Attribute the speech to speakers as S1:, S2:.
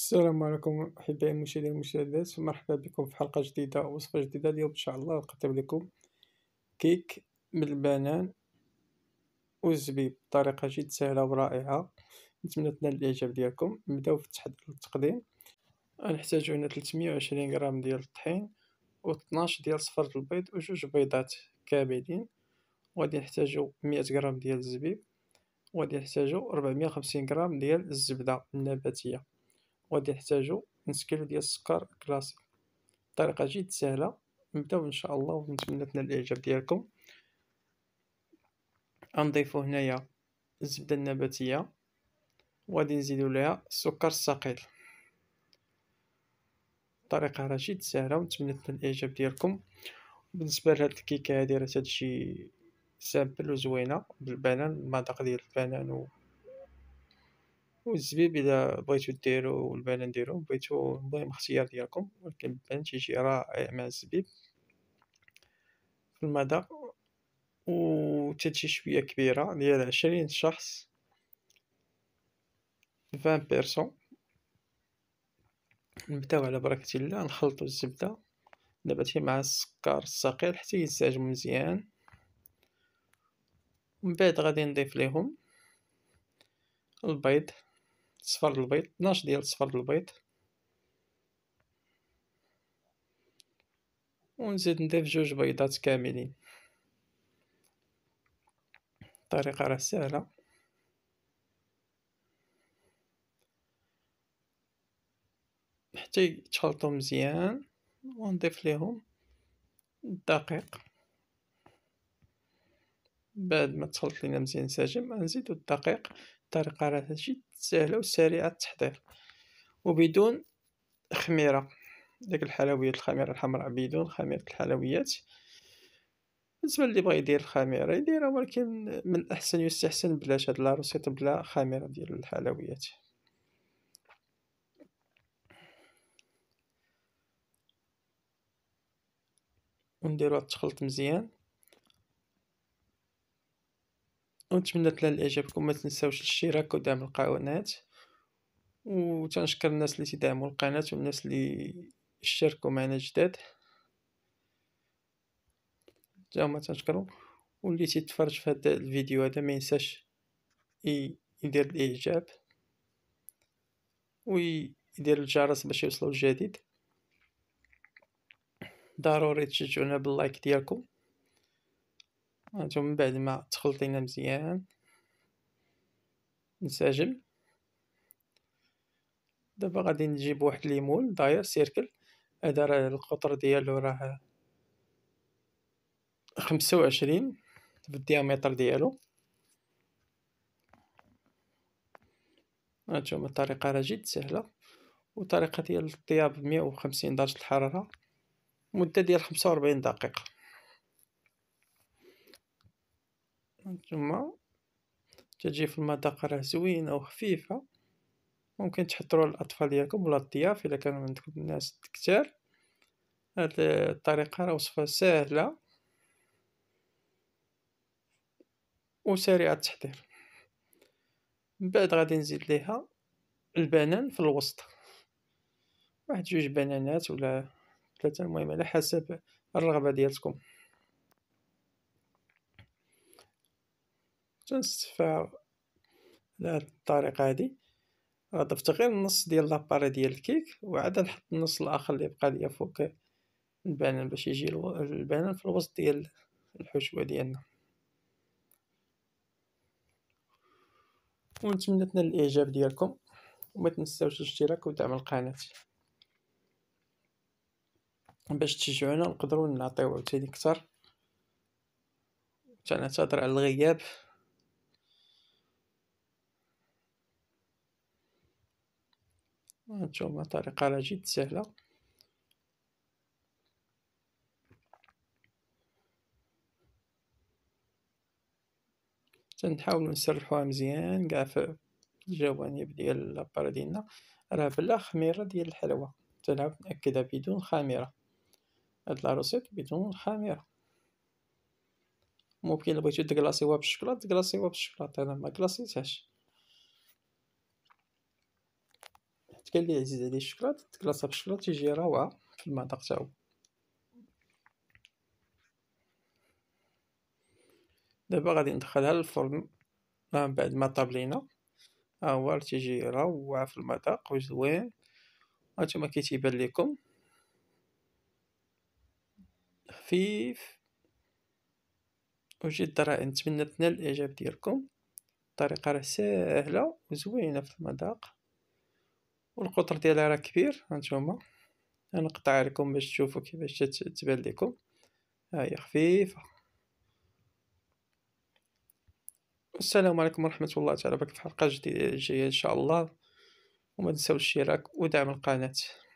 S1: السلام عليكم احبائي المشاهدين والمشاهدات مرحبا بكم في حلقه جديده وصفه جديده اليوم ان شاء الله نقدم لكم كيك بالبنان والزبيب بطريقه جد سهله ورائعه نتمنى تنال الاعجاب ديالكم نبداو في التحضير والتقديم غنحتاجو هنا 320 غرام ديال الطحين و 12 ديال صفر البيض وجوج بيضات كاملين وغادي نحتاجو 100 غرام ديال الزبيب وغادي نحتاجو 450 غرام ديال الزبده النباتيه وغادي نحتاجو نسكيلو ديال السكر كلاسيك طريقه جد سهله نبداو ان شاء الله ونتمنى تنال الاعجاب ديالكم غنضيفو هنايا الزبده النباتيه وغادي نزيدو ليها السكر الثقيل الطريقه راه جد سهله ونتمنى تنال الاعجاب ديالكم بالنسبه لهاد الكيكه هادي راه هادشي سامبل وزوينه بالبنان المذاق ديال البنان و والزبيب الى بغيتو ديرو والبان نديرو بغيتو المهم اختيار ديالكم ولكن البان تيجي رائع مع الزبيب في المدى و تاتشي شويه كبيره ديال عشرين شخص فان بيرسون نبداو على بركه الله نخلطو الزبده نباتي مع السكر الصقيل حتى ينسجم مزيان من بعد غادي نضيف ليهم البيض صفر البيض 12 ديال صفر البيض ونزيد نضيف جوج بيضات كاملين الطريقه راه سهله حتى يتخلطو مزيان ونضيف ليهم الدقيق بعد ما تخلط لينا مزيان ساجم نزيدو الدقيق الطريقه راه جد سهلة وسريعة التحضير وبدون خميرة ديك الحلويات الخميرة الحمراء بدون خميرة الحلويات بالنسبة اللي بغا يدير الخميرة يديرها ولكن من الأحسن يستحسن بلاش هاد لاروسيط بلا خميرة ديال الحلويات ونديرو التخلط مزيان ونتمنى تنال اعجابكم ما تنساوش الاشتراك ودعم القناه وتنشكر الناس اللي تدعموا القناه والناس اللي اشتركوا معنا جداد حتى هما واللي تيتفرج في هذا الفيديو هذا ما ينساش يدير الاعجاب ويدير الجرس باش يوصلوا الجديد ضروري تشجعونا باللايك ديالكم هانتوما من بعد ما تخلطينا مزيان نساجم دابا غادي نجيب واحد ليمون داير سيركل هذا راه القطر ديالو راه خمسة وعشرين بالديامتر ديالو هانتوما الطريقة راه جد سهلة وطريقة ديال الطياب مية وخمسين درجة الحرارة مدة ديال خمسة وربعين دقيقة تما تجي في المذاق راه زوينه خفيفه ممكن تحضروا الاطفال ديالكم ولا الضياف الا كانوا عندكم الناس كثار هاد الطريقه راه وصفه سهله وسريعه التحضير من بعد غادي نزيد ليها البنان في الوسط واحد جوج بنانات ولا ثلاثه المهم على حسب الرغبه ديالكم حتى بهاد الطريقه هادي ضفت غير النص ديال لاباري ديال الكيك وعاد نحط النص الاخر اللي بقى ليا فوق البنان باش يجي البنان في الوسط ديال الحشوه ديالنا ونتمنى تنال الاعجاب ديالكم وما تنساوش الاشتراك ودعم القناه باش تشجعونا نقدروا نعطيو عاوتاني اكثر تنعتذر على الغياب هانتوما طريقة راه جد سهلة تنحاولو نسرحوها مزيان قاع في الجوانب ديال لابار ديالنا راه بلا خميرة ديال الحلوه تنعاود نأكدها بدون خميرة هاد لاروسيت بدون خميرة ممكن بغيتو تكلاصيوها بالشكلاط تكلاصيوها بالشكلاط انا مكلاصيتهاش كاين اللي عزيز عليه الشكلاط تكلاصا بالشكلاط تيجي روعه في المذاق تاعو دابا غادي ندخلها للفرن آه، من بعد ما طاب لينا ها هو تيجي روعه في المذاق وزوين هانتوما كي تيبان ليكم خفيف وجد رائع نتمنى تنال الاعجاب ديالكم الطريقه راه ساهله وزوينه في المذاق والقطر ديالها راه كبير هانتوما نقطع لكم باش تشوفوا كيفاش تبان لكم ها هي خفيفه السلام عليكم ورحمه الله تعالى وبركاته في حلقه جديده جايه ان شاء الله وما تنساوش الاشتراك ودعم القناه